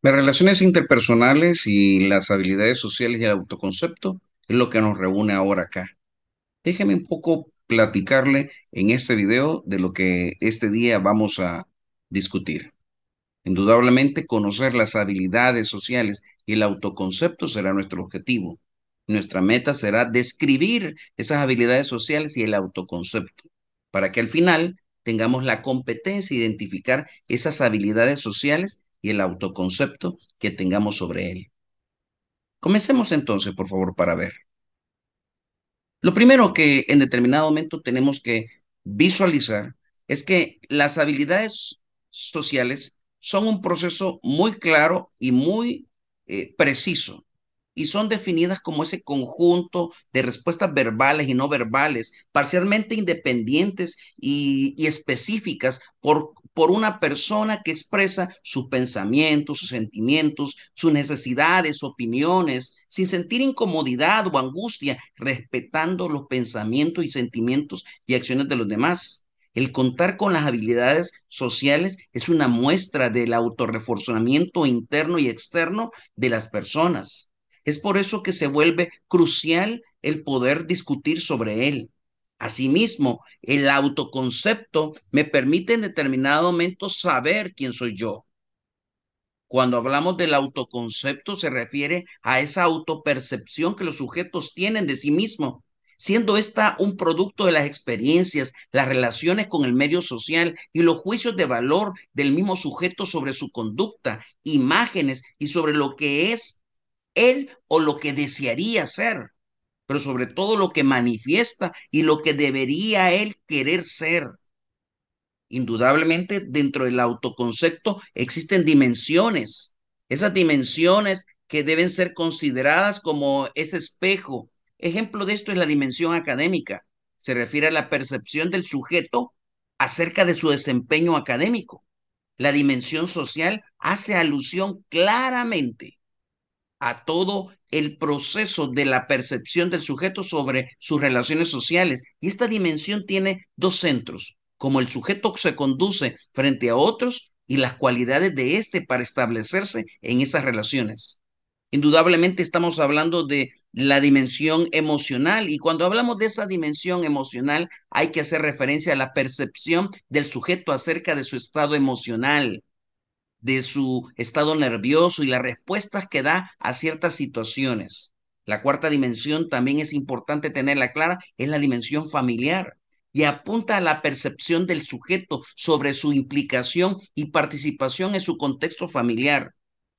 Las relaciones interpersonales y las habilidades sociales y el autoconcepto es lo que nos reúne ahora acá. Déjeme un poco platicarle en este video de lo que este día vamos a discutir. Indudablemente, conocer las habilidades sociales y el autoconcepto será nuestro objetivo. Nuestra meta será describir esas habilidades sociales y el autoconcepto, para que al final tengamos la competencia de identificar esas habilidades sociales y el autoconcepto que tengamos sobre él. Comencemos entonces, por favor, para ver. Lo primero que en determinado momento tenemos que visualizar es que las habilidades sociales son un proceso muy claro y muy eh, preciso y son definidas como ese conjunto de respuestas verbales y no verbales, parcialmente independientes y, y específicas por por una persona que expresa sus pensamientos, sus sentimientos, sus necesidades, opiniones, sin sentir incomodidad o angustia, respetando los pensamientos y sentimientos y acciones de los demás. El contar con las habilidades sociales es una muestra del autorreforzamiento interno y externo de las personas. Es por eso que se vuelve crucial el poder discutir sobre él, Asimismo, el autoconcepto me permite en determinado momento saber quién soy yo. Cuando hablamos del autoconcepto se refiere a esa autopercepción que los sujetos tienen de sí mismos, siendo ésta un producto de las experiencias, las relaciones con el medio social y los juicios de valor del mismo sujeto sobre su conducta, imágenes y sobre lo que es él o lo que desearía ser pero sobre todo lo que manifiesta y lo que debería él querer ser. Indudablemente, dentro del autoconcepto existen dimensiones, esas dimensiones que deben ser consideradas como ese espejo. Ejemplo de esto es la dimensión académica. Se refiere a la percepción del sujeto acerca de su desempeño académico. La dimensión social hace alusión claramente a todo el proceso de la percepción del sujeto sobre sus relaciones sociales. Y esta dimensión tiene dos centros, como el sujeto se conduce frente a otros y las cualidades de éste para establecerse en esas relaciones. Indudablemente estamos hablando de la dimensión emocional y cuando hablamos de esa dimensión emocional hay que hacer referencia a la percepción del sujeto acerca de su estado emocional, de su estado nervioso y las respuestas que da a ciertas situaciones. La cuarta dimensión también es importante tenerla clara, es la dimensión familiar y apunta a la percepción del sujeto sobre su implicación y participación en su contexto familiar.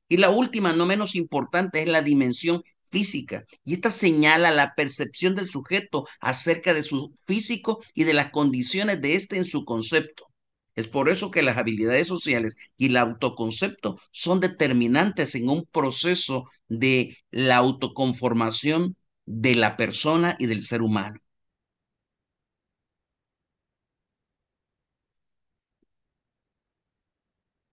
Y la última, no menos importante, es la dimensión física. Y esta señala la percepción del sujeto acerca de su físico y de las condiciones de este en su concepto. Es por eso que las habilidades sociales y el autoconcepto son determinantes en un proceso de la autoconformación de la persona y del ser humano.